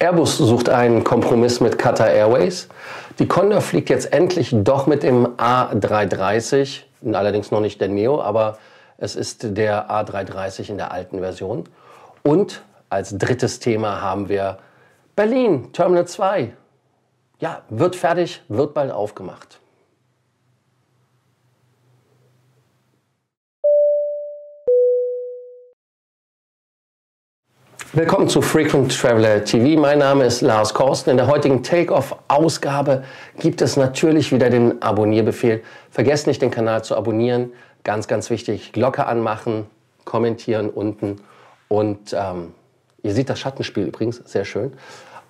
Airbus sucht einen Kompromiss mit Qatar Airways. Die Condor fliegt jetzt endlich doch mit dem A330, allerdings noch nicht der Neo, aber es ist der A330 in der alten Version. Und als drittes Thema haben wir Berlin, Terminal 2. Ja, wird fertig, wird bald aufgemacht. Willkommen zu Frequent Traveler TV. Mein Name ist Lars Korsten. In der heutigen Take-Off-Ausgabe gibt es natürlich wieder den Abonnierbefehl. Vergesst nicht, den Kanal zu abonnieren. Ganz, ganz wichtig. Glocke anmachen, kommentieren unten. Und ähm, ihr seht das Schattenspiel übrigens, sehr schön.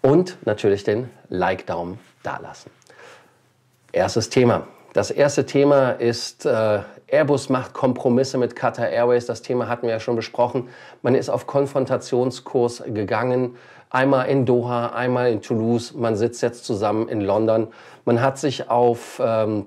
Und natürlich den Like-Daumen dalassen. Erstes Thema. Das erste Thema ist äh, Airbus macht Kompromisse mit Qatar Airways. Das Thema hatten wir ja schon besprochen. Man ist auf Konfrontationskurs gegangen. Einmal in Doha, einmal in Toulouse. Man sitzt jetzt zusammen in London. Man hat sich auf ähm,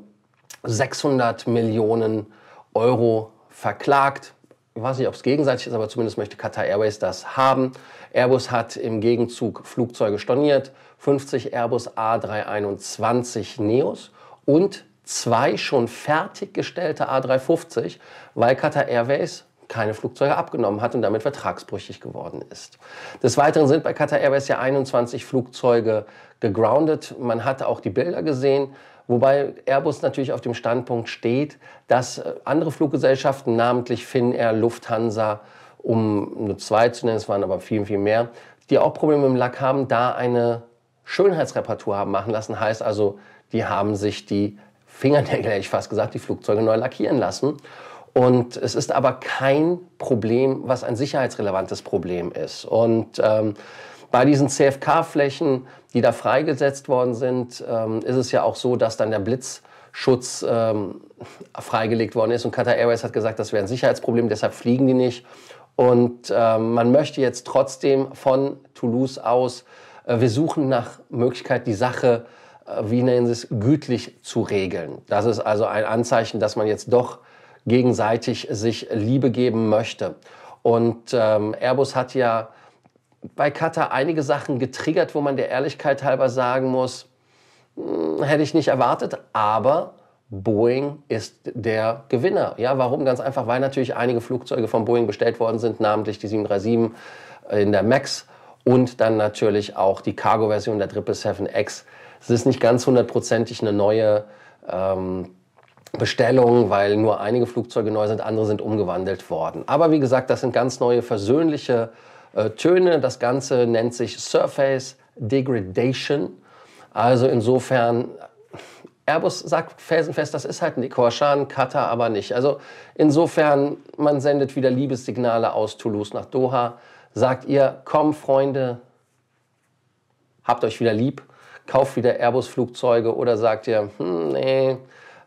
600 Millionen Euro verklagt. Ich weiß nicht, ob es gegenseitig ist, aber zumindest möchte Qatar Airways das haben. Airbus hat im Gegenzug Flugzeuge storniert. 50 Airbus A321 Neos und zwei schon fertiggestellte A350, weil Qatar Airways keine Flugzeuge abgenommen hat und damit vertragsbrüchig geworden ist. Des Weiteren sind bei Qatar Airways ja 21 Flugzeuge gegroundet. Man hatte auch die Bilder gesehen, wobei Airbus natürlich auf dem Standpunkt steht, dass äh, andere Fluggesellschaften, namentlich Finnair, Lufthansa, um nur zwei zu nennen, es waren aber viel, viel mehr, die auch Probleme im Lack haben, da eine Schönheitsreparatur haben machen lassen. Heißt also, die haben sich die Fingernägel, hätte ich fast gesagt, die Flugzeuge neu lackieren lassen. Und es ist aber kein Problem, was ein sicherheitsrelevantes Problem ist. Und ähm, bei diesen CFK-Flächen, die da freigesetzt worden sind, ähm, ist es ja auch so, dass dann der Blitzschutz ähm, freigelegt worden ist. Und Qatar Airways hat gesagt, das wäre ein Sicherheitsproblem, deshalb fliegen die nicht. Und ähm, man möchte jetzt trotzdem von Toulouse aus, äh, wir suchen nach Möglichkeit, die Sache zu äh, wie nennen Sie es, gütlich zu regeln. Das ist also ein Anzeichen, dass man jetzt doch gegenseitig sich Liebe geben möchte. Und ähm, Airbus hat ja bei Qatar einige Sachen getriggert, wo man der Ehrlichkeit halber sagen muss, mh, hm, hätte ich nicht erwartet, aber Boeing ist der Gewinner. Ja, warum? Ganz einfach, weil natürlich einige Flugzeuge von Boeing bestellt worden sind, namentlich die 737 äh, in der MAX und dann natürlich auch die Cargo-Version der 777X es ist nicht ganz hundertprozentig eine neue ähm, Bestellungen, weil nur einige Flugzeuge neu sind, andere sind umgewandelt worden. Aber wie gesagt, das sind ganz neue versöhnliche äh, Töne. Das Ganze nennt sich Surface Degradation. Also insofern, Airbus sagt felsenfest, das ist halt ein Korschan, Qatar aber nicht. Also insofern, man sendet wieder Liebessignale aus Toulouse nach Doha. Sagt ihr, komm Freunde, habt euch wieder lieb, kauft wieder Airbus-Flugzeuge oder sagt ihr, hm, nee,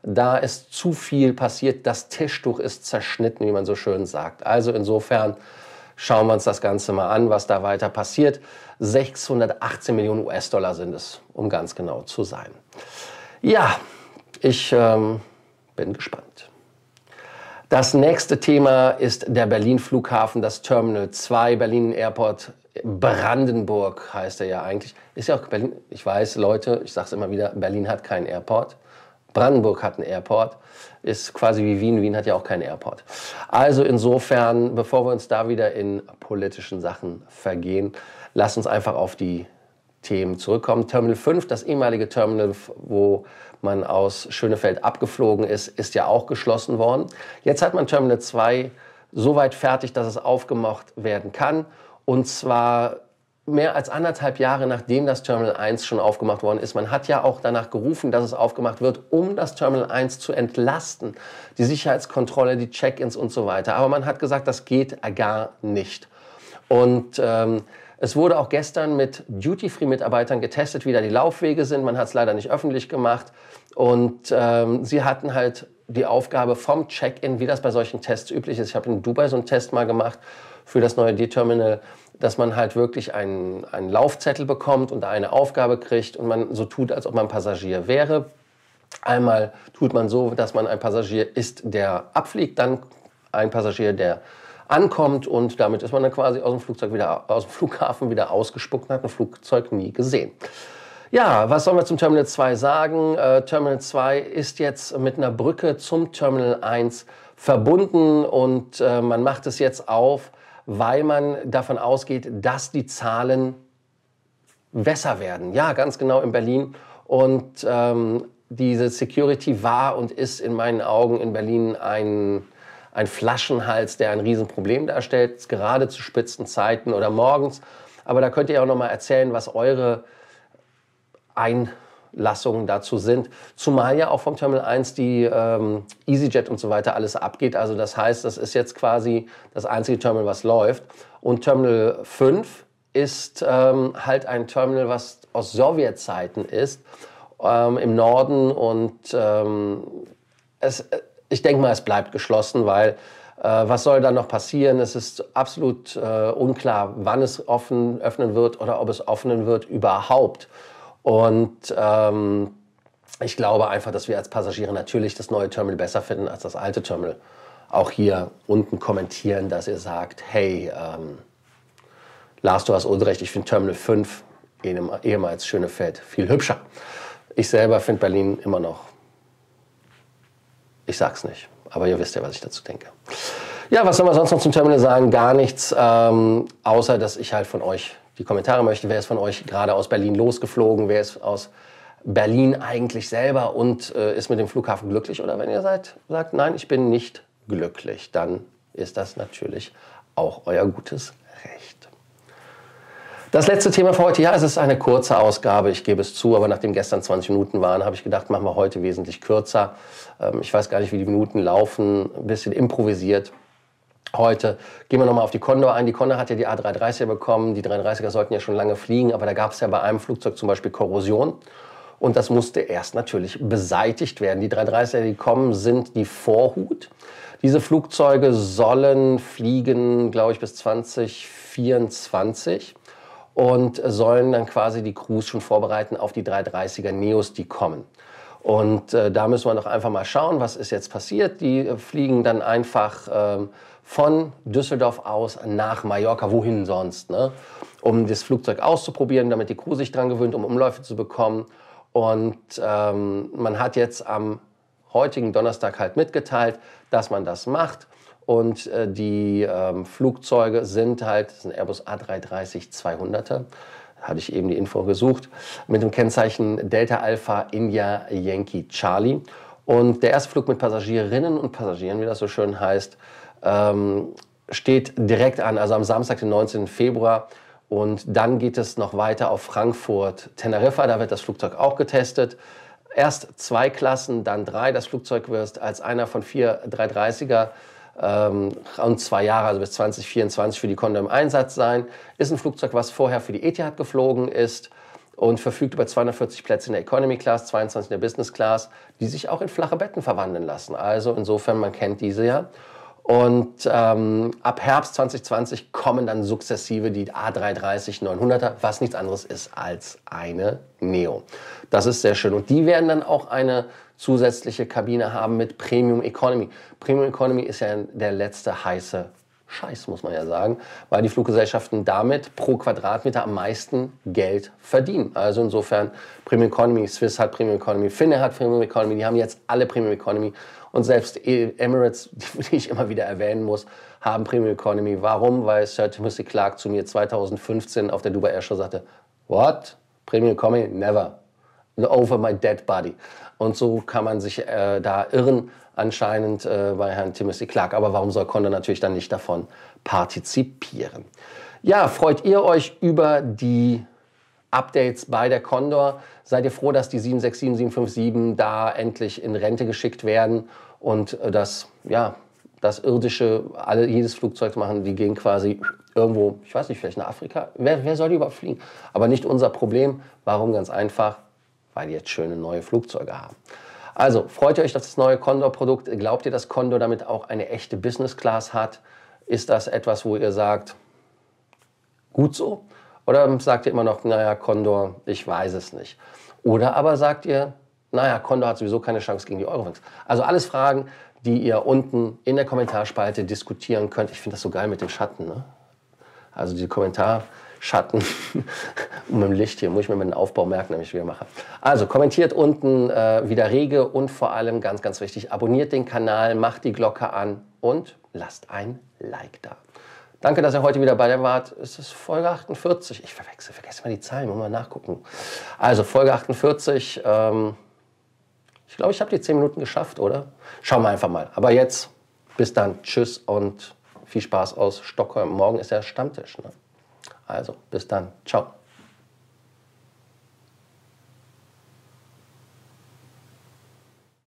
da ist zu viel passiert, das Tischtuch ist zerschnitten, wie man so schön sagt. Also insofern schauen wir uns das Ganze mal an, was da weiter passiert. 618 Millionen US-Dollar sind es, um ganz genau zu sein. Ja, ich ähm, bin gespannt. Das nächste Thema ist der Berlin-Flughafen, das Terminal 2, Berlin Airport. Brandenburg heißt er ja eigentlich. Ist ja auch Berlin. Ich weiß, Leute, ich sage es immer wieder, Berlin hat keinen Airport. Brandenburg hat einen Airport. Ist quasi wie Wien. Wien hat ja auch keinen Airport. Also insofern, bevor wir uns da wieder in politischen Sachen vergehen, lass uns einfach auf die Themen zurückkommen. Terminal 5, das ehemalige Terminal, wo man aus Schönefeld abgeflogen ist, ist ja auch geschlossen worden. Jetzt hat man Terminal 2 soweit fertig, dass es aufgemacht werden kann. Und zwar mehr als anderthalb Jahre nachdem das Terminal 1 schon aufgemacht worden ist. Man hat ja auch danach gerufen, dass es aufgemacht wird, um das Terminal 1 zu entlasten. Die Sicherheitskontrolle, die Check-ins und so weiter. Aber man hat gesagt, das geht gar nicht. Und ähm, es wurde auch gestern mit Duty-Free-Mitarbeitern getestet, wie da die Laufwege sind. Man hat es leider nicht öffentlich gemacht. Und ähm, sie hatten halt die Aufgabe vom Check-in, wie das bei solchen Tests üblich ist. Ich habe in Dubai so einen Test mal gemacht für das neue D-Terminal, dass man halt wirklich einen, einen Laufzettel bekommt und eine Aufgabe kriegt und man so tut, als ob man Passagier wäre. Einmal tut man so, dass man ein Passagier ist, der abfliegt, dann ein Passagier, der ankommt und damit ist man dann quasi aus dem Flugzeug wieder aus dem Flughafen wieder ausgespuckt und hat ein Flugzeug nie gesehen. Ja, was sollen wir zum Terminal 2 sagen? Äh, Terminal 2 ist jetzt mit einer Brücke zum Terminal 1 verbunden und äh, man macht es jetzt auf, weil man davon ausgeht, dass die Zahlen besser werden. Ja, ganz genau in Berlin. Und ähm, diese Security war und ist in meinen Augen in Berlin ein ein Flaschenhals, der ein Riesenproblem darstellt, gerade zu Spitzenzeiten oder morgens. Aber da könnt ihr auch noch mal erzählen, was eure Einlassungen dazu sind. Zumal ja auch vom Terminal 1 die ähm, EasyJet und so weiter alles abgeht. Also das heißt, das ist jetzt quasi das einzige Terminal, was läuft. Und Terminal 5 ist ähm, halt ein Terminal, was aus Sowjetzeiten ist, ähm, im Norden. Und ähm, es, äh, ich denke mal, es bleibt geschlossen, weil äh, was soll dann noch passieren? Es ist absolut äh, unklar, wann es offen, öffnen wird oder ob es offen wird überhaupt. Und ähm, ich glaube einfach, dass wir als Passagiere natürlich das neue Terminal besser finden als das alte Terminal. Auch hier unten kommentieren, dass ihr sagt, hey, ähm, Lars, du hast Unrecht, ich finde Terminal 5, ehemals Schönefeld, viel hübscher. Ich selber finde Berlin immer noch ich sag's nicht. Aber ihr wisst ja, was ich dazu denke. Ja, was soll man sonst noch zum Terminal sagen? Gar nichts, ähm, außer dass ich halt von euch die Kommentare möchte. Wer ist von euch gerade aus Berlin losgeflogen? Wer ist aus Berlin eigentlich selber und äh, ist mit dem Flughafen glücklich? Oder wenn ihr seid, sagt, nein, ich bin nicht glücklich, dann ist das natürlich auch euer gutes Recht. Das letzte Thema für heute, ja, es ist eine kurze Ausgabe, ich gebe es zu, aber nachdem gestern 20 Minuten waren, habe ich gedacht, machen wir heute wesentlich kürzer. Ähm, ich weiß gar nicht, wie die Minuten laufen, ein bisschen improvisiert. Heute gehen wir nochmal auf die Condor ein. Die Condor hat ja die A330er bekommen. Die 330er sollten ja schon lange fliegen, aber da gab es ja bei einem Flugzeug zum Beispiel Korrosion. Und das musste erst natürlich beseitigt werden. Die 330er, die kommen, sind die Vorhut. Diese Flugzeuge sollen fliegen, glaube ich, bis 2024 und sollen dann quasi die Crews schon vorbereiten auf die 330er Neos, die kommen. Und äh, da müssen wir doch einfach mal schauen, was ist jetzt passiert. Die äh, fliegen dann einfach äh, von Düsseldorf aus nach Mallorca, wohin sonst, ne? um das Flugzeug auszuprobieren, damit die Crew sich dran gewöhnt, um Umläufe zu bekommen. Und ähm, man hat jetzt am heutigen Donnerstag halt mitgeteilt, dass man das macht. Und äh, die ähm, Flugzeuge sind halt, das sind Airbus A330-200er, hatte ich eben die Info gesucht, mit dem Kennzeichen Delta Alpha India Yankee Charlie. Und der erste Flug mit Passagierinnen und Passagieren, wie das so schön heißt, ähm, steht direkt an, also am Samstag, den 19. Februar. Und dann geht es noch weiter auf Frankfurt, Teneriffa, da wird das Flugzeug auch getestet. Erst zwei Klassen, dann drei. Das Flugzeug wird als einer von vier 330er ähm, rund zwei Jahre, also bis 2024 für die Condor im Einsatz sein. Ist ein Flugzeug, was vorher für die Etihad geflogen ist und verfügt über 240 Plätze in der Economy Class, 22 in der Business Class, die sich auch in flache Betten verwandeln lassen. Also insofern, man kennt diese ja. Und ähm, ab Herbst 2020 kommen dann sukzessive die A330-900er, was nichts anderes ist als eine Neo. Das ist sehr schön. Und die werden dann auch eine zusätzliche Kabine haben mit Premium Economy. Premium Economy ist ja der letzte heiße Scheiß, muss man ja sagen, weil die Fluggesellschaften damit pro Quadratmeter am meisten Geld verdienen. Also insofern Premium Economy, Swiss hat Premium Economy, Finne hat Premium Economy, die haben jetzt alle Premium Economy und selbst e- Emirates, die ich immer wieder erwähnen muss, haben Premium Economy. Warum? Weil Sir Timothy Clark zu mir 2015 auf der Dubai Air Show sagte, what? Premium Economy? Never. Over my dead body. Und so kann man sich äh, da irren, anscheinend äh, bei Herrn Timothy Clark. Aber warum soll Condor natürlich dann nicht davon partizipieren? Ja, freut ihr euch über die Updates bei der Condor. Seid ihr froh, dass die 767, 757 da endlich in Rente geschickt werden und äh, dass ja, das irdische, alle, jedes Flugzeug machen, die gehen quasi irgendwo, ich weiß nicht, vielleicht nach Afrika. Wer, wer soll die überhaupt fliegen? Aber nicht unser Problem. Warum? Ganz einfach, weil die jetzt schöne neue Flugzeuge haben. Also, freut ihr euch auf das neue Condor-Produkt? Glaubt ihr, dass Condor damit auch eine echte Business Class hat? Ist das etwas, wo ihr sagt, gut so? Oder sagt ihr immer noch, naja, Condor, ich weiß es nicht. Oder aber sagt ihr, naja, Condor hat sowieso keine Chance gegen die Eurowings. Also alles Fragen, die ihr unten in der Kommentarspalte diskutieren könnt. Ich finde das so geil mit den Schatten. Ne? Also die Kommentarschatten mit dem Licht hier, muss ich mir mit dem Aufbau merken, nämlich wie ich mache. Also kommentiert unten äh, wieder rege und vor allem ganz, ganz wichtig, abonniert den Kanal, macht die Glocke an und lasst ein Like da. Danke, dass ihr heute wieder bei der wart. Es ist Folge 48. Ich verwechsel, vergesse mal die Zahlen, muss mal nachgucken. Also Folge 48. Ähm, ich glaube, ich habe die 10 Minuten geschafft, oder? Schauen wir einfach mal. Aber jetzt, bis dann. Tschüss und viel Spaß aus Stockholm. Morgen ist ja Stammtisch. Ne? Also, bis dann. Ciao.